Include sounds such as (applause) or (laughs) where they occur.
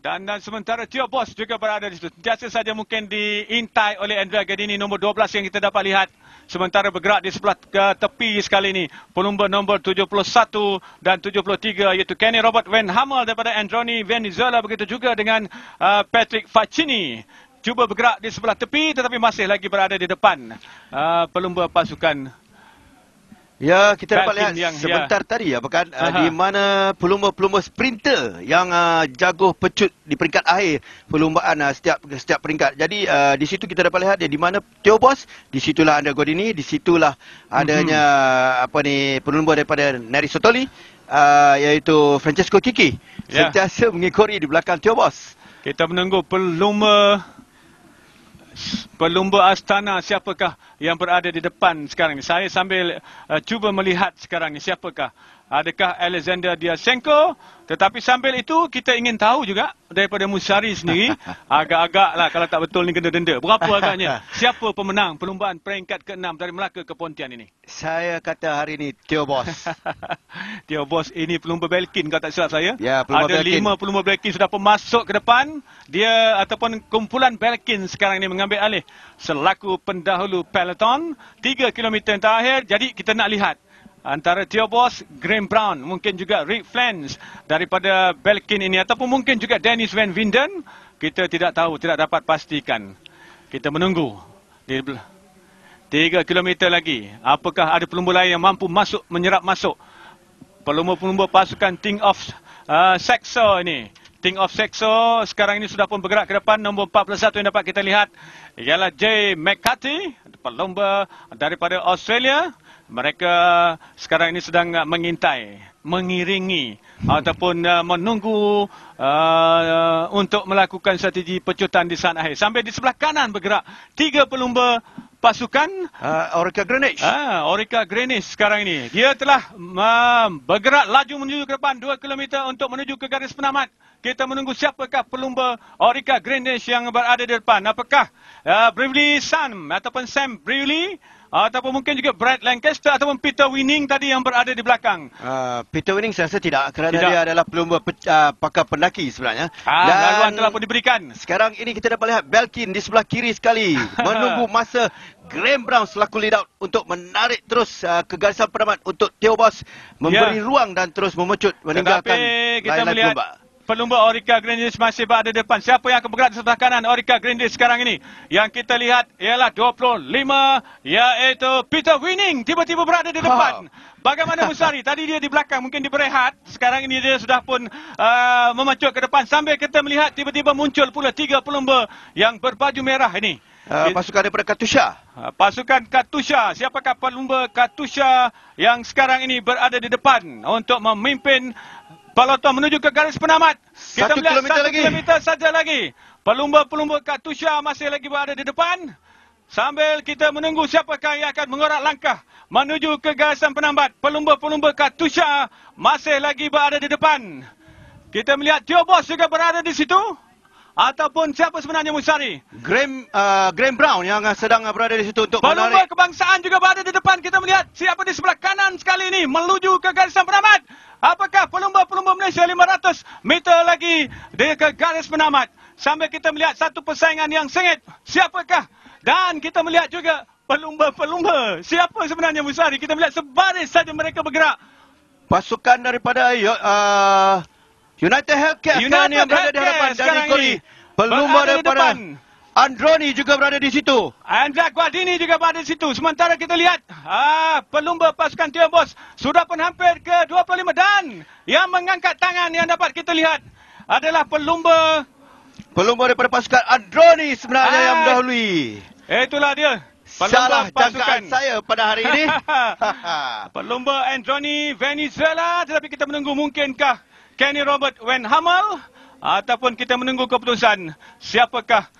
Dan, dan sementara Tio Bos juga berada di situ. Biasa saja mungkin diintai oleh Andrea Gadini nombor 12 yang kita dapat lihat. Sementara bergerak di sebelah ke tepi sekali ini. Pelumba nombor 71 dan 73 iaitu Kenny Robert Van Hamel daripada Androni Venezuela. Begitu juga dengan uh, Patrick Facini. Cuba bergerak di sebelah tepi tetapi masih lagi berada di depan uh, pelumba pasukan Ya, kita dapat lihat yang, ya. sebentar ya. tadi ya, bukan uh, di mana pelumba-pelumba sprinter yang uh, ah, jago pecut di peringkat akhir perlumbaan uh, ah, setiap setiap peringkat. Jadi uh, di situ kita dapat lihat ya, di mana Theo Bos, di situlah ada Godini, di situlah adanya mm-hmm. apa ni pelumba daripada Neri Sotoli uh, iaitu Francesco Kiki yeah. sentiasa mengikori di belakang Theo Bos. Kita menunggu pelumba pelumba Astana siapakah? yang berada di depan sekarang ini. Saya sambil uh, cuba melihat sekarang ini siapakah adakah Alexander Diasenko tetapi sambil itu kita ingin tahu juga daripada Musyari sendiri (laughs) agak agak lah kalau tak betul ni kena denda berapa (laughs) agaknya siapa pemenang perlumbaan peringkat ke-6 dari Melaka ke Pontian ini saya kata hari ini Tio Bos (laughs) Tio Bos ini pelumba Belkin kalau tak silap saya ya, pelumba ada Belkin. 5 pelumba Belkin sudah masuk ke depan dia ataupun kumpulan Belkin sekarang ini mengambil alih selaku pendahulu peloton 3 km terakhir jadi kita nak lihat antara Theo Bos, Graham Brown, mungkin juga Rick Flans daripada Belkin ini ataupun mungkin juga Dennis Van Vinden. Kita tidak tahu, tidak dapat pastikan. Kita menunggu. Di 3 km lagi. Apakah ada pelumba lain yang mampu masuk menyerap masuk? Pelumba-pelumba pasukan Think of uh, Sexo ini. Think of Sexo sekarang ini sudah pun bergerak ke depan. Nombor 41 yang dapat kita lihat ialah Jay McCarthy. Pelumba daripada Australia mereka sekarang ini sedang ah, mengintai, mengiringi ataupun uh, menunggu uh, uh, untuk melakukan strategi pecutan di sana. Sampai di sebelah kanan bergerak tiga pelumba pasukan uh, Orica Greenwich. Ah, Orica Greenwich sekarang ini. Dia telah uh, bergerak laju menuju ke depan dua kilometer untuk menuju ke garis penamat. Kita menunggu siapakah pelumba Orica Greenwich yang berada di depan. Apakah uh, Brewley Sam ataupun Sam Brewley? ataupun mungkin juga Brad Lancaster ataupun Peter Winning tadi yang berada di belakang. Uh, Peter Winning saya rasa tidak kerana tidak. dia adalah pelumba pe, uh, pakar pendaki sebenarnya. Ah, Dan laluan telah pun diberikan. Sekarang ini kita dapat lihat Belkin di sebelah kiri sekali (laughs) menunggu masa Graham Brown selaku lead out untuk menarik terus uh, ah, garisan penamat untuk Theo Boss memberi yeah. ruang dan terus memecut meninggalkan lain-lain pelumba. Pelumba Orica Grandis masih berada depan. Siapa yang akan bergerak di sebelah kanan Orica Grandis sekarang ini? Yang kita lihat ialah 25 iaitu Peter Winning tiba-tiba berada di depan. Ha. Bagaimana Musari? (laughs) Tadi dia di belakang mungkin diberehat. Sekarang ini dia sudah pun uh, memacuk ke depan. Sambil kita melihat tiba-tiba muncul pula tiga pelumba yang berbaju merah ini. Uh, pasukan daripada Katusha. Uh, pasukan Katusha. Siapakah pelumba Katusha yang sekarang ini berada di depan untuk memimpin peloton menuju ke garis penamat. Kita satu melihat satu lagi. kilometer saja lagi. Pelumba-pelumba Katusha masih lagi berada di depan. Sambil kita menunggu siapakah yang akan mengorak langkah menuju ke garisan penambat. Pelumba-pelumba Katusha masih lagi berada di depan. Kita melihat Tio Bos juga berada di situ. Ataupun siapa sebenarnya Musari? Graham, uh, Graham Brown yang sedang berada di situ untuk Pelumba menarik. kebangsaan juga berada di depan. Kita melihat siapa di sebelah kanan sekali ini menuju ke garisan penambat. Apakah pelumba? Malaysia 500 meter lagi dia ke garis penamat. Sambil kita melihat satu persaingan yang sengit. Siapakah? Dan kita melihat juga pelumba-pelumba. Siapa sebenarnya Musari? Kita melihat sebaris saja mereka bergerak. Pasukan daripada uh, United Healthcare United sekarang yang berada di hadapan dari Kori. Pelumba daripada Androni juga berada di situ. Andrea Guardini juga berada di situ. Sementara kita lihat ah, pelumba pasukan Tio Bos sudah pun hampir ke 25. Yang mengangkat tangan yang dapat kita lihat adalah pelumba. Pelumba daripada pasukan Androni sebenarnya Ay. Ah. yang mendahului. Itulah dia. Pelumba Salah pasukan saya pada hari ini. (laughs) pelumba Androni Venezuela. Tetapi kita menunggu mungkinkah Kenny Robert Van Ataupun kita menunggu keputusan siapakah